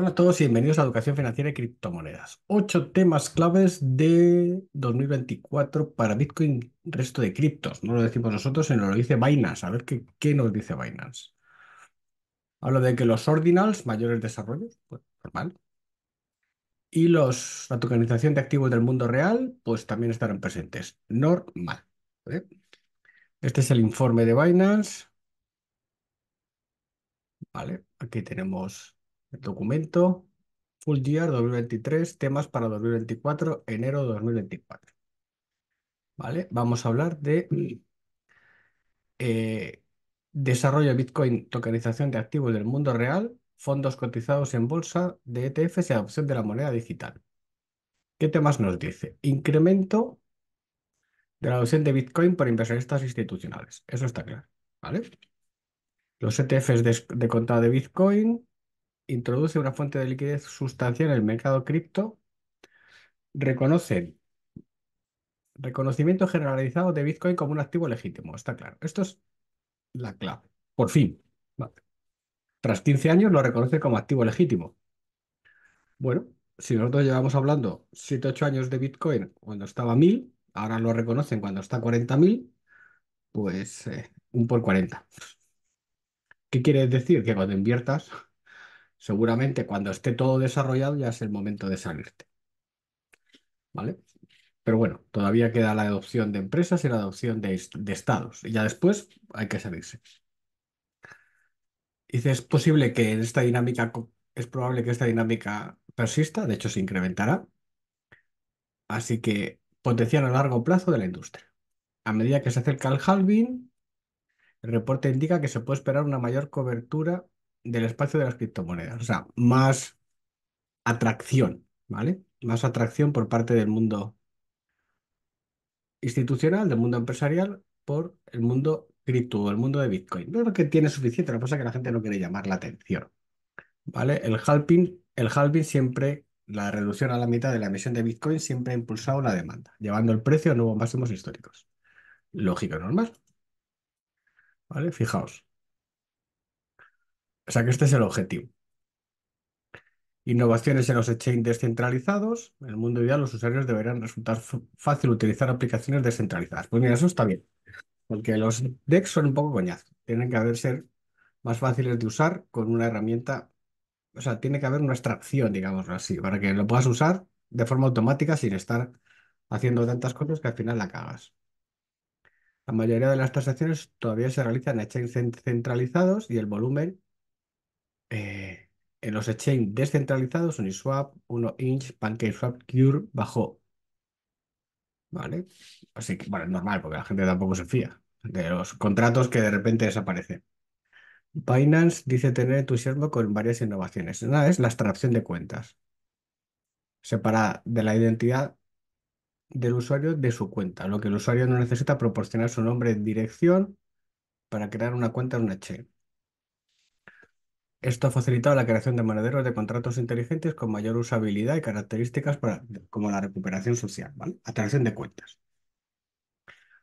Hola a todos y bienvenidos a Educación Financiera y Criptomonedas. Ocho temas claves de 2024 para Bitcoin, resto de criptos. No lo decimos nosotros, sino lo dice Binance. A ver qué, nos dice Binance. Hablo de que los ordinals, mayores desarrollos, pues normal. Y los, la tokenización de activos del mundo real, pues también estarán presentes. Normal. Este es el informe de Binance. Vale, aquí tenemos el documento, Full Year 2023, temas para 2024, enero de 2024. ¿Vale? Vamos a hablar de eh, desarrollo de Bitcoin, tokenización de activos del mundo real, fondos cotizados en bolsa de ETFs y adopción de la moneda digital. ¿Qué temas nos dice? Incremento de la adopción de Bitcoin por inversionistas institucionales. Eso está claro. ¿Vale? Los ETFs de, de contado de Bitcoin, introduce una fuente de liquidez sustancial en el mercado cripto, reconocen reconocimiento generalizado de Bitcoin como un activo legítimo, está claro. Esto es la clave, por fin. Tras 15 años lo reconoce como activo legítimo. Bueno, si nosotros llevamos hablando 7-8 años de Bitcoin cuando estaba 1000, ahora lo reconocen cuando está 40.000, pues eh, un por 40. ¿Qué quiere decir? Que cuando inviertas seguramente cuando esté todo desarrollado ya es el momento de salirte. ¿Vale? Pero bueno, todavía queda la adopción de empresas y la adopción de, estados. Y ya después hay que salirse. Dice, es posible que en esta dinámica, es probable que esta dinámica persista, de hecho se incrementará. Así que potencial a largo plazo de la industria. A medida que se acerca el halving, el reporte indica que se puede esperar una mayor cobertura del espacio de las criptomonedas, o sea, más atracción, ¿vale? Más atracción por parte del mundo institucional, del mundo empresarial, por el mundo cripto, el mundo de Bitcoin. No es que tiene suficiente, la cosa es que la gente no quiere llamar la atención, ¿vale? El halving, el halving siempre, la reducción a la mitad de la emisión de Bitcoin siempre ha impulsado la demanda, llevando el precio a nuevos máximos históricos. Lógico, normal. ¿Vale? Fijaos, o sea que este es el objetivo. Innovaciones en los exchanges descentralizados. En el mundo ideal, los usuarios deberían resultar fácil utilizar aplicaciones descentralizadas. Pues mira, eso está bien. Porque los DEX son un poco coñazo. Tienen que haber ser más fáciles de usar con una herramienta. O sea, tiene que haber una extracción, digámoslo así, para que lo puedas usar de forma automática sin estar haciendo tantas cosas que al final la cagas. La mayoría de las transacciones todavía se realizan en exchanges centralizados y el volumen eh, en los exchange descentralizados, Uniswap, 1inch, PancakeSwap, Cure bajo ¿Vale? Así que, bueno, es normal, porque la gente tampoco se fía de los contratos que de repente desaparecen. Binance dice tener entusiasmo con varias innovaciones. Una es la extracción de cuentas, separada de la identidad del usuario de su cuenta, lo que el usuario no necesita proporcionar su nombre en dirección para crear una cuenta en una chain. Esto ha facilitado la creación de monederos de contratos inteligentes con mayor usabilidad y características para, como la recuperación social, ¿vale? Atracción de cuentas.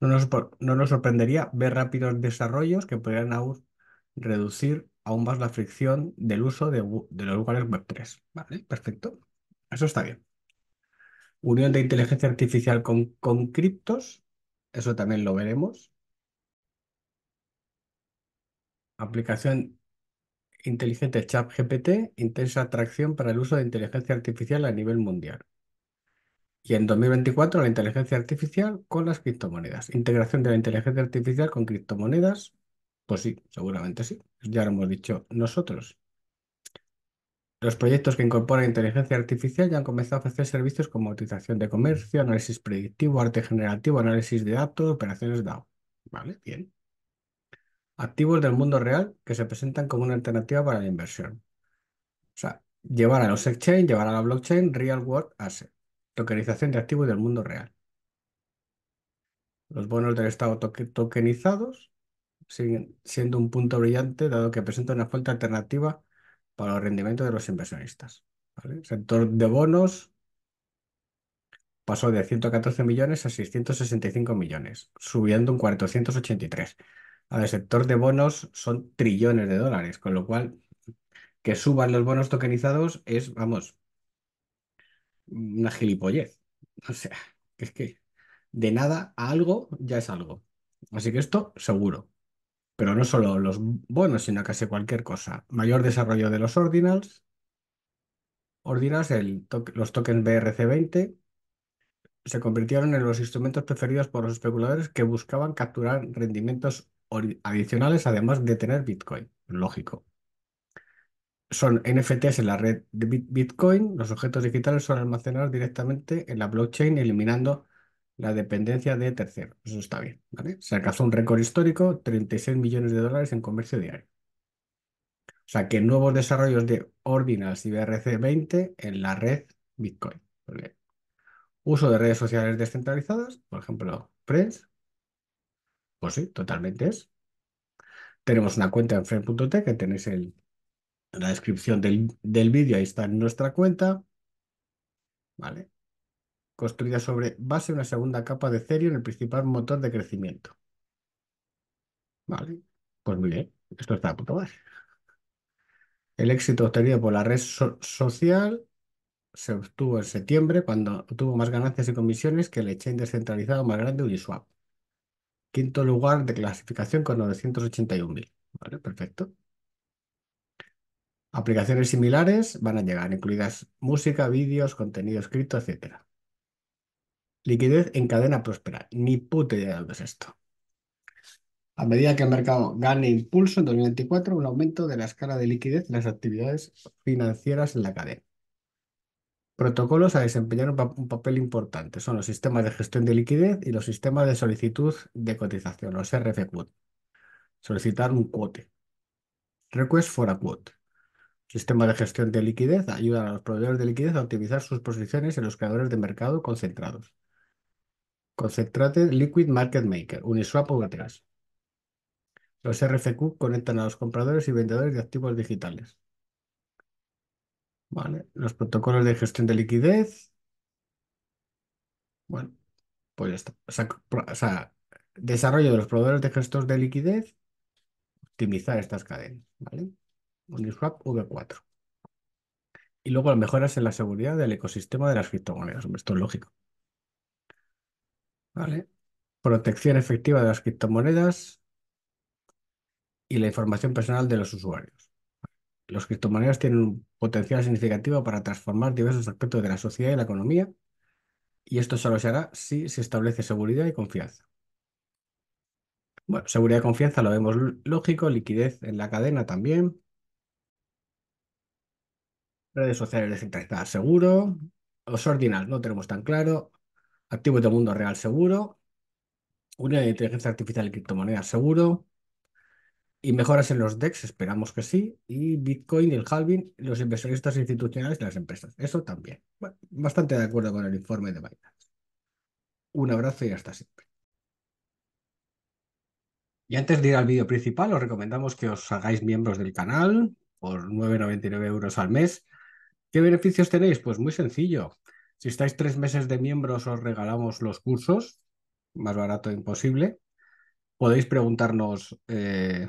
No nos, sorprendería ver rápidos desarrollos que podrían aún reducir aún más la fricción del uso de, los lugares Web3. ¿Vale? Perfecto. Eso está bien. Unión de inteligencia artificial con criptos. Eso también lo veremos. Aplicación inteligente ChatGPT, intensa atracción para el uso de inteligencia artificial a nivel mundial. Y en 2024, la inteligencia artificial con las criptomonedas. Integración de la inteligencia artificial con criptomonedas. Pues sí, seguramente sí. Ya lo hemos dicho nosotros. Los proyectos que incorporan inteligencia artificial ya han comenzado a ofrecer servicios como utilización de comercio, análisis predictivo, arte generativo, análisis de datos, operaciones DAO. Vale, bien activos del mundo real que se presentan como una alternativa para la inversión. O sea, llevar a los exchange, llevar a la blockchain real world asset, tokenización de activos del mundo real. Los bonos del Estado tokenizados siguen siendo un punto brillante dado que presenta una fuente alternativa para los rendimientos de los inversionistas. El sector de bonos pasó de 114 millones a 665 millones, subiendo un 483 al sector de bonos son trillones de dólares, con lo cual que suban los bonos tokenizados es, vamos, una gilipollez. O sea, es que de nada a algo ya es algo. Así que esto seguro. Pero no solo los bonos, sino casi cualquier cosa. Mayor desarrollo de los ordinals, ordinals, el los tokens BRC20, se convirtieron en los instrumentos preferidos por los especuladores que buscaban capturar rendimientos adicionales además de tener Bitcoin, lógico. Son NFTs en la red de Bitcoin, los objetos digitales son almacenados directamente en la blockchain eliminando la dependencia de terceros. Eso está bien, ¿vale? Se alcanzó un récord histórico, 36 millones de dólares en comercio diario. O sea, que nuevos desarrollos de Ordinals y BRC20 en la red Bitcoin. Uso de redes sociales descentralizadas, por ejemplo, Press, pues sí, totalmente es. Tenemos una cuenta en frame.t que tenéis en la descripción del, vídeo, ahí está nuestra cuenta. ¿Vale? Construida sobre base una segunda capa de en el principal motor de crecimiento. ¿Vale? Pues muy esto está a punto El éxito obtenido por la red social se obtuvo en septiembre cuando tuvo más ganancias y comisiones que el exchange descentralizado más grande Uniswap. Quinto lugar de clasificación con 981.000. Vale, perfecto. Aplicaciones similares van a llegar, incluidas música, vídeos, contenido escrito, etc. Liquidez en cadena próspera. Ni puta idea de lo es esto. A medida que el mercado gane impulso en 2024, un aumento de la escala de liquidez en las actividades financieras en la cadena protocolos a desempeñar un, papel importante. Son los sistemas de gestión de liquidez y los sistemas de solicitud de cotización, los RFQ. Solicitar un quote. Request for a quote. Sistema de gestión de liquidez ayuda a los proveedores de liquidez a optimizar sus posiciones en los creadores de mercado concentrados. Concentrated Liquid Market Maker, Uniswap o Los RFQ conectan a los compradores y vendedores de activos digitales. Los protocolos de gestión de liquidez. Bueno, pues desarrollo de los proveedores de gestos de liquidez, optimizar estas cadenas, ¿vale? Uniswap V4. Y luego las mejoras en la seguridad del ecosistema de las criptomonedas. Esto es lógico, ¿vale? Protección efectiva de las criptomonedas y la información personal de los usuarios. Los criptomonedas tienen un potencial significativo para transformar diversos aspectos de la sociedad y la economía, y esto solo se hará si se establece seguridad y confianza. Bueno, seguridad y confianza lo vemos lógico, liquidez en la cadena también. Redes sociales descentralizadas seguro. Los ordinales no tenemos tan claro. Activos de mundo real seguro. Una de inteligencia artificial y criptomonedas seguro y mejoras en los DEX, esperamos que sí, y Bitcoin, el halving, los inversionistas institucionales y las empresas. Eso también. bastante de acuerdo con el informe de Binance. Un abrazo y hasta siempre. Y antes de ir al vídeo principal, os recomendamos que os hagáis miembros del canal por 9,99 euros al mes. ¿Qué beneficios tenéis? Pues muy sencillo. Si estáis tres meses de miembros, os regalamos los cursos, más barato imposible. Podéis preguntarnos eh,